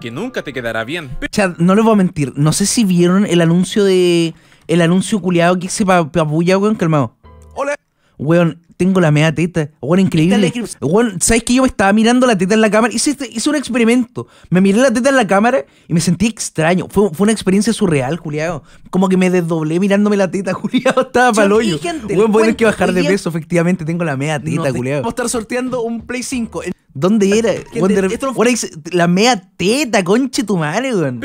que nunca te quedará bien. Chad, no les voy a mentir. No sé si vieron el anuncio de. El anuncio culiado que hice para Papuya, weón, calmado. Hola. Weón, tengo la media teta. Weón, increíble. Weón, ¿sabes que yo me estaba mirando la teta en la cámara? Hice, este, hice un experimento. Me miré la teta en la cámara y me sentí extraño. Fue, una experiencia surreal, Juliado. Como que me desdoblé mirándome la teta, Juliado. Estaba para el hoyo. Weón, voy a tener que bajar de peso, efectivamente. Tengo la media teta, culiado. Vamos a estar sorteando un Play 5. ¿Dónde ah, era? la mea teta, conche tu madre, weón.